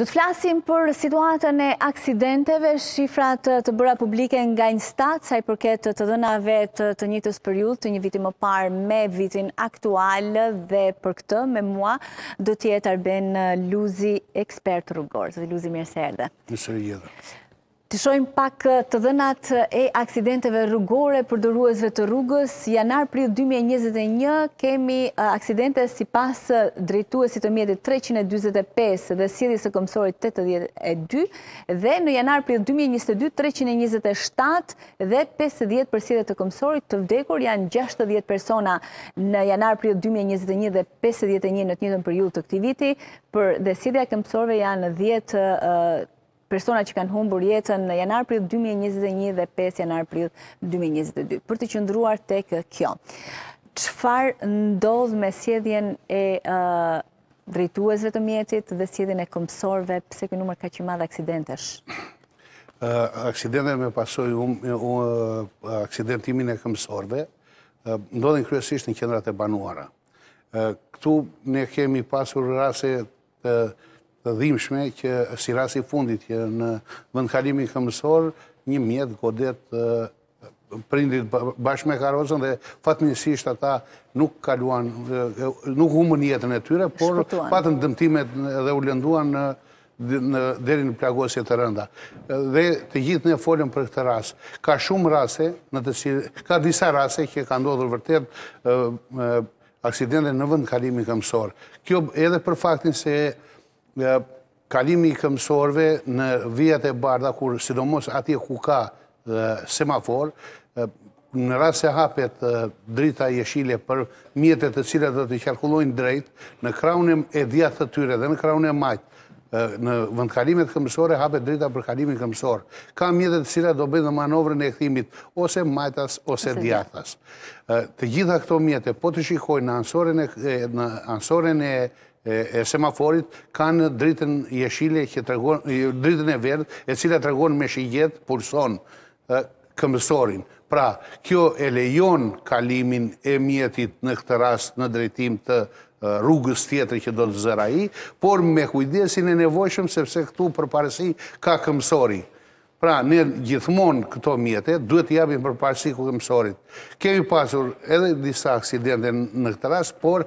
Do të flasim për situatën e aksidenteve, shifrat të bëra publike nga Instat, sa i përket të dënave të njëtës periud, të një vitin më parë me vitin aktual dhe për këtë me mua, do tjetë arben Luzi ekspert rrugorës. Luzi, mirë se erdhe. Mirë se erdhe. Të shojmë pak të dhenat e aksidenteve rrugore për dërruesve të rrugës. Janar pril 2021 kemi aksidente si pas drejtuesit të mjetit 325 dhe sidi së këmsorit 82 dhe në janar pril 2022 327 dhe 50 për sidi të këmsorit të vdekur janë 60 persona në janar pril 2021 dhe 51 në të njëtën për jullë të këtiviti dhe sidi të këmsorve janë 10 të persona që kanë humbur jetën në janar prill 2021 dhe 5 janar prill 2022. Për të qëndruar tek kjo, qëfar ndodh me sjedhjen e drejtuesve të mjetit dhe sjedhjen e këmsorve, pse këj numër ka që madhe aksidentesh? Aksidente me pasoj um, aksidentimin e këmsorve, ndodhin kryesisht në kjendrat e banuara. Këtu ne kemi pasur rase të dhimshme që si rasi fundit që në vëndkalimin këmësor një mjetë godet prindit bashkë me karozën dhe fatmisisht ata nuk kaluan, nuk humën jetën e tyre, por patën dëmtimet dhe u lënduan në në deri në plagosje të rënda. Dhe të gjithë ne folëm për këtë rasë. Ka shumë rase, në të ka disa rase që ka ndodhur vërtet aksidente në vënd këmësor. Kjo edhe për faktin se kalimi i këmësorve në vijat e barda, kur sidomos ati ku ka semafor, në rrasë se hapet drita i eshile për mjetet të cilat dhe të qarkullojnë drejt, në kraun e djatë të tyre dhe në kraun e majtë, në vëndkalimet këmësore, hapet drita për kalimin këmësor. Ka mjetet të cilat do bëjnë në manovrën e ektimit, ose majtas, ose djatas. Të gjitha këto mjetet, po të shikojnë në ansoren e e semaforit kanë dritën jeshile që tregon dritën e verdh e cila tregon me shigjet pulson këmbësorin. Pra, kjo e lejon kalimin e mjetit në këtë rast në drejtim të rrugës tjetër që do të zëra i, por me kujdesin e nevojshëm sepse këtu për parësi ka këmësori. Pra, ne gjithmonë këto mjete duhet të jabim për parësi ku këmësorit. Kemi pasur edhe disa aksidente në këtë ras, por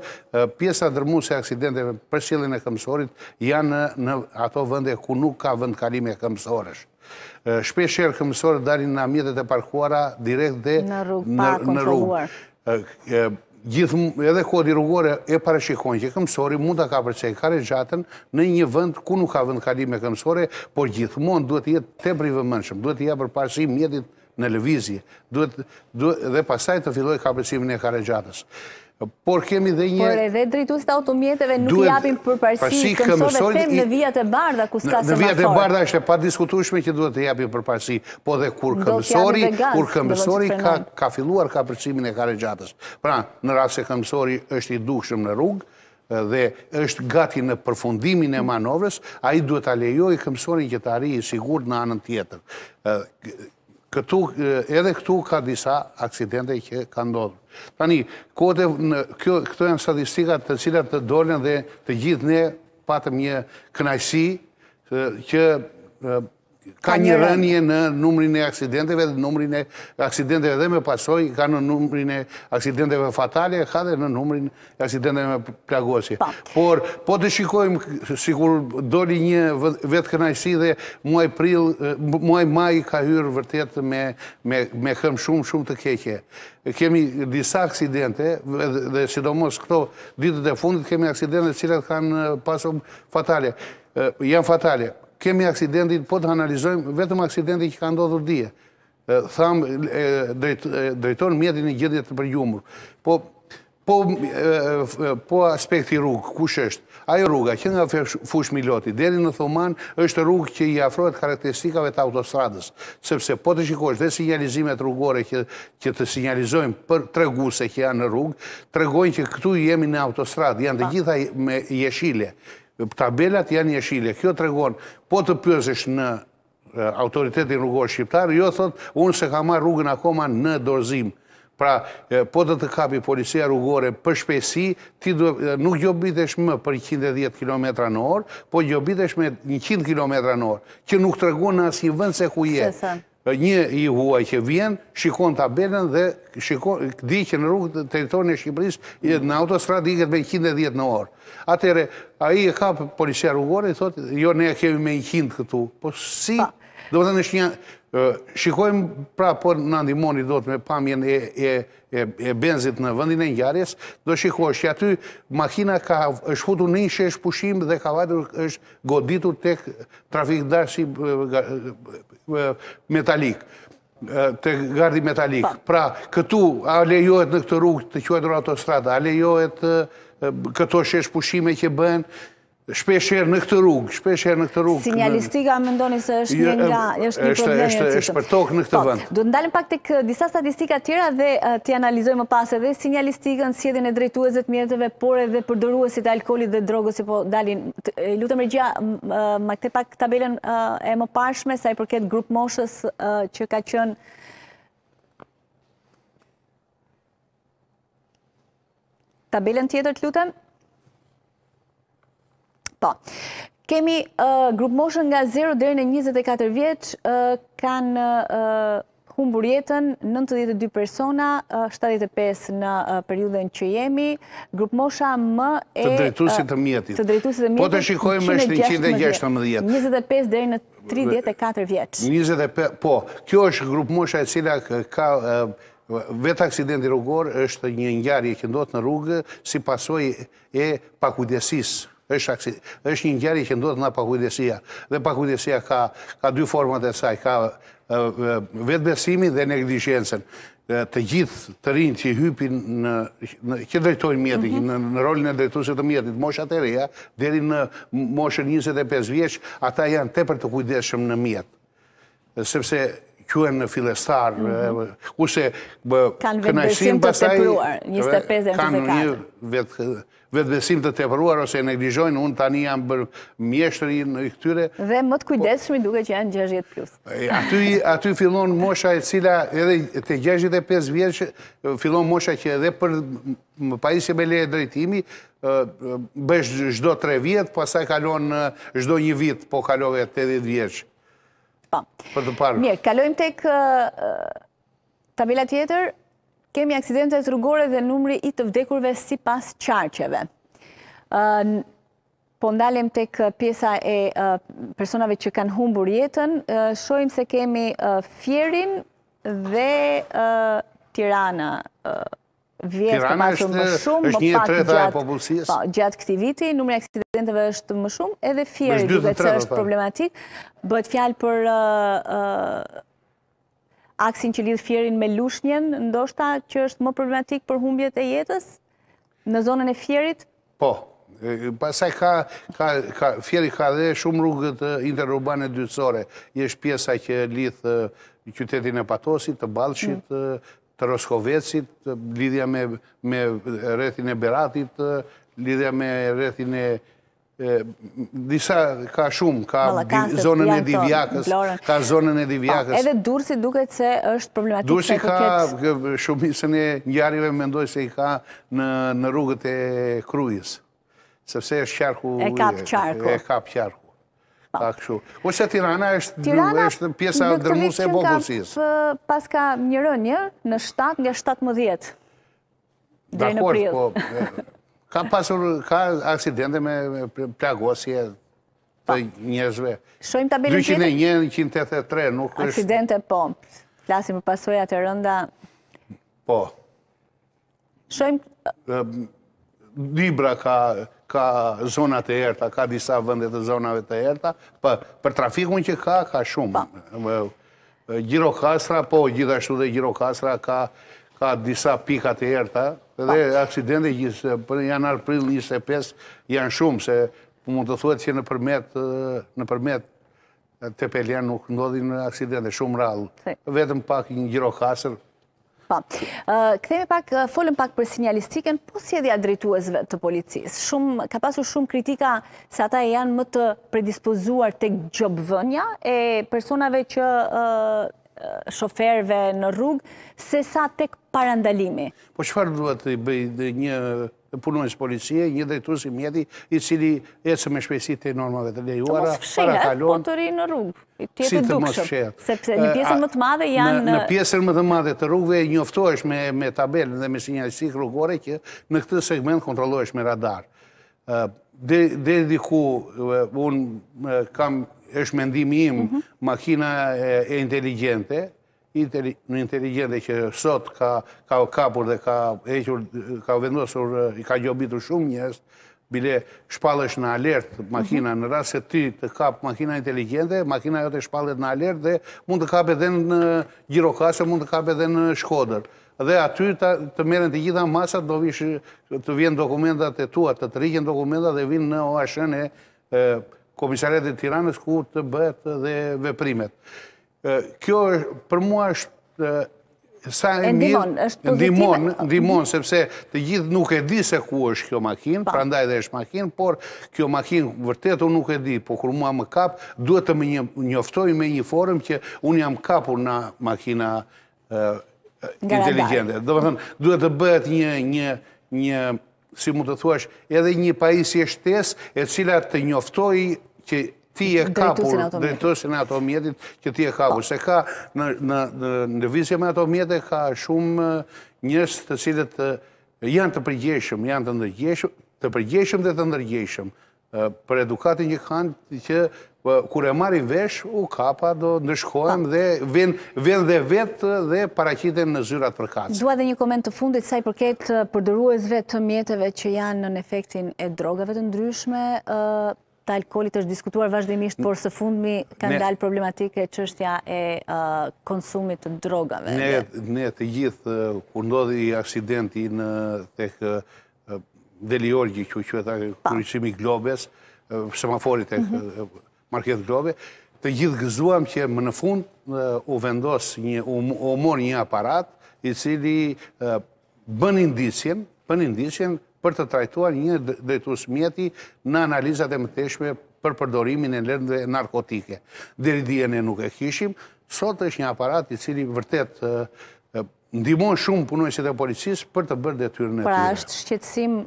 pjesa dërmu se aksidente për shillin e këmësorit janë në ato vënde ku nuk ka vënd kalimi e këmësoresh. Shpesher këmësorit darin në mjetet e parkuara direkt dhe në rrugë gjithë edhe kodi rrugore e parashikon që këmësori mund të ka përse e kare gjatën në një vënd ku nuk ka vënd kalim e këmësore, por gjithmonë duhet jetë të privë mënshëm, duhet jetë për parësi mjetit në levizje, duhet, duhet, dhe pasaj të filloj ka përsimin e kare gjatës por kemi dhe një... Por edhe drejtusit automjeteve nuk i apim për parësi këmësove tem në vijat e barda ku s'ka semafor. Në vijat e barda është e pa diskutushme që duhet të i apim për parësi, po dhe kur këmësori, kur këmësori ka filluar ka përcimin e kare gjatës. Pra, në rrasë e këmësori është i dukshëm në rrugë dhe është gati në përfundimin e manovrës, a i duhet a lejoj këmësori që të arri i sigur në anën tjetër edhe këtu ka disa aksidente që ka ndodhë. Tani, këto janë statistikat të cilat të dolen dhe të gjithë ne patëm një knajsi që Ka një rënje në numrin e aksidenteve dhe numrin e aksidenteve dhe me pasoj, ka në numrin e aksidenteve fatale, ka dhe në numrin e aksidenteve me plagosje. Por, po të shikojmë, si kur doli një vetë kënajsi dhe muaj pril, muaj maj ka hyrë vërtet me këmë shumë, shumë të keqe. Kemi disa aksidente dhe sidomos këto ditët e fundit kemi aksidente cilat kanë pasom fatale. Janë fatale kemi aksidentin, po të analizojmë, vetëm aksidentin që ka ndodhur dje. Tham, drejtonë mjetin e gjendjet për jumur. Po, po, po aspekti rrugë, kush është? Ajo rruga, që nga fush miloti, deri në thoman, është rrugë që i afrohet karakteristikave të autostradës. Sepse, po të shikosh, dhe sinjalizimet rrugore që, që të sinjalizojmë për treguse që janë në rrugë, tregojnë që këtu jemi në autostradë, janë të gjitha me jeshile tabelat janë jeshile. Kjo të regon, po të pëzish në autoritetin rrugor shqiptar, jo thot, unë se ka marrë rrugën akoma në dorzim. Pra, po të të kapi policia rrugore për shpesi, nuk gjobitesh më për 110 km në orë, po gjobitesh me 100 km në orë, që nuk të regon në asë vënd se ku je. Një i huaj që vjen, shikon tabelen dhe shikon, di që në rrugë të teritorin e Shqipëris, në autostrat, i këtë me 110 në orë. Atere, a i e ka për policia rrugore, i thotë, jo ne e kemi me 100 këtu. Po si Do të thënë është një... Shikojmë pra, por në andimoni do të me pamjen e benzit në vëndin e njarjes, do shikojmë që aty makina ka është futur një shesh pushim dhe ka vajtur është goditur të trafik dashi metalik, të gardi metalik. Pra, këtu a lejohet në këtë rrugë të qojtë rrë autostrada, a lejohet këto shesh pushime që bënë, shpesh herë në këtë rrugë, shpesh herë në këtë rrugë. Sinjalistika më ndoni se është një jo, nga, është një problem në është për tokë në këtë po, vënd. Do të ndalim pak të këtë eh, disa statistika tjera dhe eh, të analizoj më pas edhe sinjalistika në sjedin e drejtuazet mjetëve, por edhe përdoruesit alkoholit dhe drogës, i po dalin, eh, lutëm rëgja, më këtë pak tabelen e më pashme, sa i përket grup moshës që ka qënë, tabelen tjetër të lutëm, Po, kemi grupë moshën nga 0 dhe në 24 vjeç, kanë humbur jetën 92 persona, 75 në periudën që jemi, grupë mosha më e... Të drejtusit të mjetit. Të drejtusit të mjetit. Po të shikojmë është 116. 25 dhe në 34 vjeç. 25, po, kjo është grupë mosha e cila ka... Vetë aksidenti rrugor është një i këndot në rrugë si pasoj e pakudjesisë është është një ngjarje që ndodhë nga pakujdesia. Dhe pakujdesia ka ka dy format e saj, ka vetbesimin dhe neglizhencën. Të gjithë të rinj që hypin në, në që drejtojnë mjetin, mhm. në, në rolin e drejtuesit të mjetit, atë e reja deri në moshën 25 vjeç, ata janë tepër të kujdesshëm në mjet. Sepse quen në filestar, ku se kënajshim pasaj... Kanë vetbesim të tepruar, 25 dhe mështë e 4. Kanë një vetbesim të tepruar, ose në grijojnë, unë tani jam bërë mjeshtëri në i këtyre. Dhe më të kujdeshme duke që janë 60 plus. Aty fillon mosha e cila, edhe të 65 e 5 fillon mosha që edhe për më pajisje me leje drejtimi, bësh zhdo 3 vjetë, pasaj kalon zhdo një vitë, po kalove 80 vjetës. Pa. Po. Për të parë. Mirë, kalojmë tek tabela tjetër. Kemi aksidente të rrugore dhe numri i të vdekurve si pas qarqeve. Po ndalim tek pjesa e personave që kanë humbur jetën, shojmë se kemi fjerin dhe tirana vjetë është pasur më shumë, më pak gjatë. Po, gjatë këti viti, numre aksidenteve është më shumë, edhe fjerë, duke që është po. problematik. Bëhet fjalë për uh, uh, aksin që lidhë fjerin me lushnjen, ndoshta që është më problematik për humbjet e jetës në zonën e fjerit? Po, pasaj ka, fjeri ka dhe shumë rrugët interurbane dytësore, jesh pjesa që lidhë qytetin e patosit, të balshit, mm të Roskovecit, lidhja me rrethin e Beratit, lidhja me rrethin e... Disa ka shumë, ka zonën e divjakës, ka zonën e divjakës. Po, edhe Dursi duket se është problematikë. Dursi ka shumë, e njarive, mendoj se i ka në rrugët e krujës, sepse është qarku... E qarku. E kap qarku. Po që Tirana është pjesa dërmuse e bëgësisë? Tirana pas ka një rënjë në 7 nga 7 më Dhe në prilë. Po, ka pasur, ka aksidente me plagosje të po. njëzve. Shohim tabelin të 201, 183. të të të të të të të të të të të ka zonat e erta, ka disa vëndet e zonave të erta, për trafikun që ka, ka shumë. Po. Gjirokastra, po, gjithashtu dhe Gjirokastra ka disa pikat e erta, po. dhe aksidente gjithë, për janar pril 25, janë shumë, se mund të thuet që në përmet të pelja nuk ndodhin aksidente, shumë rallë, vetëm pak një Gjirokastrë, Po, këthemi pak, folëm pak për sinjalistiken, po si edhja drejtuesve të policisë? Shumë, ka pasu shumë kritika se ata janë më të predispozuar të gjobëvënja e personave që shoferve në rrugë, se sa tek parandalimi. Po, qëfar duhet të bëjë një punojës policie, një drejtuës i mjeti, i cili e që me shpesi të normave të lejuara, para po kalon... Të mos fshehet, po të ri në rrugë, si të mos Sepse një pjesën më të madhe janë... Në pjesën më të madhe të rrugëve, njoftohesh me tabelën dhe me sinjalistikë rrugore, që në këtë segment kontrolohesh me radar. Dhe diku, unë kam, është mendimi im, mhm. makina e inteligente, në inteligente që sot ka kapur dhe ka eqër, ka vendosur, i ka gjobitur shumë njës, bile shpalësh në alert makina, mhm. në rrasë se ty të kapë makina inteligente, makina jo të shpalët në alert dhe mund të kapë edhe në gjirokasë, mund të kapë edhe në shkoder. Dhe aty të meren të gjitha masat, do vishë të vjen dokumentat e tua, të të rikjen dokumentat dhe vinë në OHN e Komisaret e Tiranës ku të bëhet dhe veprimet kjo për mua është sa e mirë, ndimon, ndimon, mhm. sepse të gjithë nuk e di se ku është kjo makinë, pra ndaj dhe është makinë, por kjo makinë vërtet unë nuk e di, por kur mua më kapë, duhet të më njoftoj me një forum që unë jam kapur në makina inteligente. Dhe duhet të bëhet një, një, një, si mu të thuash, edhe një pajisje shtes e cila të njoftoj që ti e kapur drejtusin e ato mjetit që ti e kapur. Se ka në ndëvizje me ato mjetit ka shumë eh, njës të cilët eh, janë të përgjeshëm, janë të ndërgjeshëm, të përgjeshëm dhe të ndërgjeshëm eh, për edukatin që kanë që kure marri vesh u kapa do ndëshkojëm dhe ven dhe vetë dhe paracitën në zyrat përkacë. Dua dhe një koment të fundit saj përket përdëruesve të mjetëve që janë në efektin e drogave të ndryshme të alkoholit është diskutuar vazhdimisht, por së fundmi kanë dalë problematike qështja e konsumit të drogave. Ne të gjithë, kur ndodhi aksidenti në tek Deliorgji, që që e ta kërëqimi globes, semaforit mhm. e market globe, të gjithë gëzuam që më në fund u vendos, u mor një aparat, i cili bën indicjen, për të trajtuar një drejtues mjeti në analizat e mëtejshme për përdorimin e lëndëve narkotike. Deri dijen e nuk e kishim, sot është një aparat i cili vërtet ndimon shumë punojësit e policisë për të bërë detyrën e tyre. Pra, është shqetsim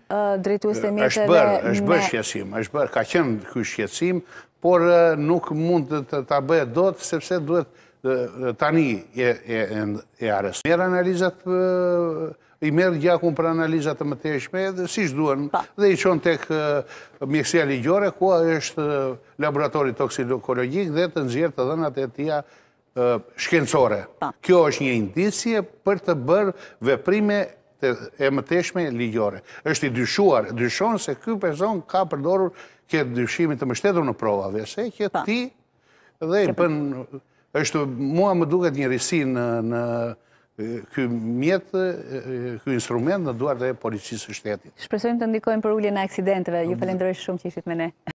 drejtuës të mjetëve? është bërë, është bërë shqetsim, është bërë, ka qenë kjo shqetsim, por nuk mund të të bëhe do të, sepse duhet tani e arës. Mjerë analizat për i merë gjakun për analizat të më të dhe si shduan, dhe i qonë tek mjekësia ligjore, ku a është laboratori toksikologik dhe të nëzirë të dhenat e tia shkencore. Kjo është një indicje për të bërë veprime e më të mëteshme ligjore. është i dyshuar, dyshon se kjo person ka përdorur këtë dyshimit të mështetur në prova, se këtë ti dhe i përnë, është mua më duket një risin në ky mjet, ky instrument në duar e policisë shtetit. Shpresojmë të ndikojmë për uljen e aksidenteve. Ju falenderoj shumë që ishit me ne.